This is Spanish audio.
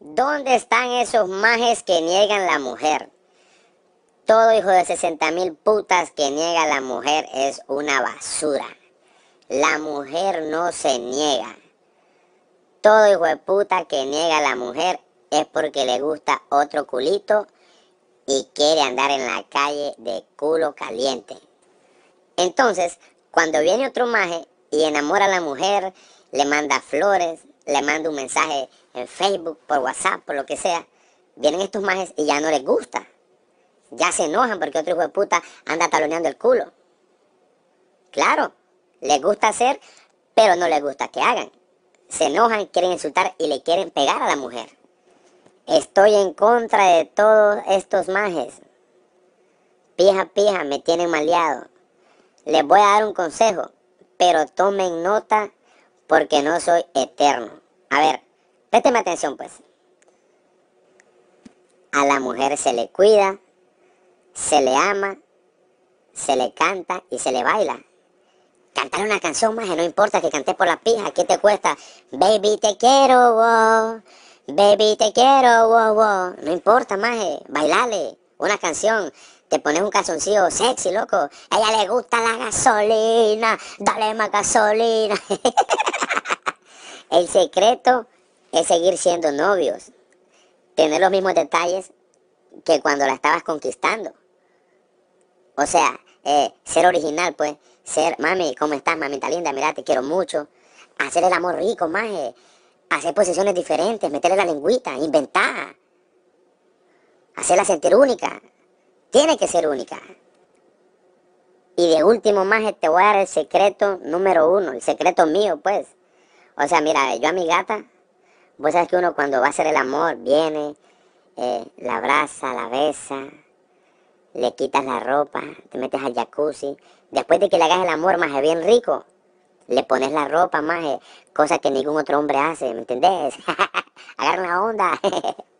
¿Dónde están esos majes que niegan la mujer? Todo hijo de 60 mil putas que niega la mujer es una basura. La mujer no se niega. Todo hijo de puta que niega la mujer es porque le gusta otro culito y quiere andar en la calle de culo caliente. Entonces, cuando viene otro maje y enamora a la mujer, le manda flores, le mando un mensaje en Facebook, por WhatsApp, por lo que sea, vienen estos majes y ya no les gusta. Ya se enojan porque otro hijo de puta anda taloneando el culo. Claro, les gusta hacer, pero no les gusta que hagan. Se enojan, quieren insultar y le quieren pegar a la mujer. Estoy en contra de todos estos majes. Pija, pija, me tienen maleado. Les voy a dar un consejo, pero tomen nota porque no soy eterno. A ver, présteme atención pues. A la mujer se le cuida, se le ama, se le canta y se le baila. Cantar una canción más, no importa que cante por las pija, ¿qué te cuesta? Baby te quiero, wow. Baby te quiero, wow, wow. No importa maje, bailale una canción. Te pones un calzoncillo sexy, loco. A ella le gusta la gasolina, dale más gasolina. El secreto es seguir siendo novios, tener los mismos detalles que cuando la estabas conquistando. O sea, eh, ser original, pues, ser, mami, ¿cómo estás, mamita linda? Mira, te quiero mucho. Hacer el amor rico, maje. Eh, hacer posiciones diferentes, meterle la lengüita, inventar, hacerla sentir única. Tiene que ser única. Y de último, más, eh, te voy a dar el secreto número uno, el secreto mío, pues. O sea, mira, yo a mi gata, vos sabes que uno cuando va a hacer el amor, viene, eh, la abraza, la besa, le quitas la ropa, te metes al jacuzzi. Después de que le hagas el amor, más bien rico, le pones la ropa, más cosa que ningún otro hombre hace, ¿me entendés? Agarra una onda.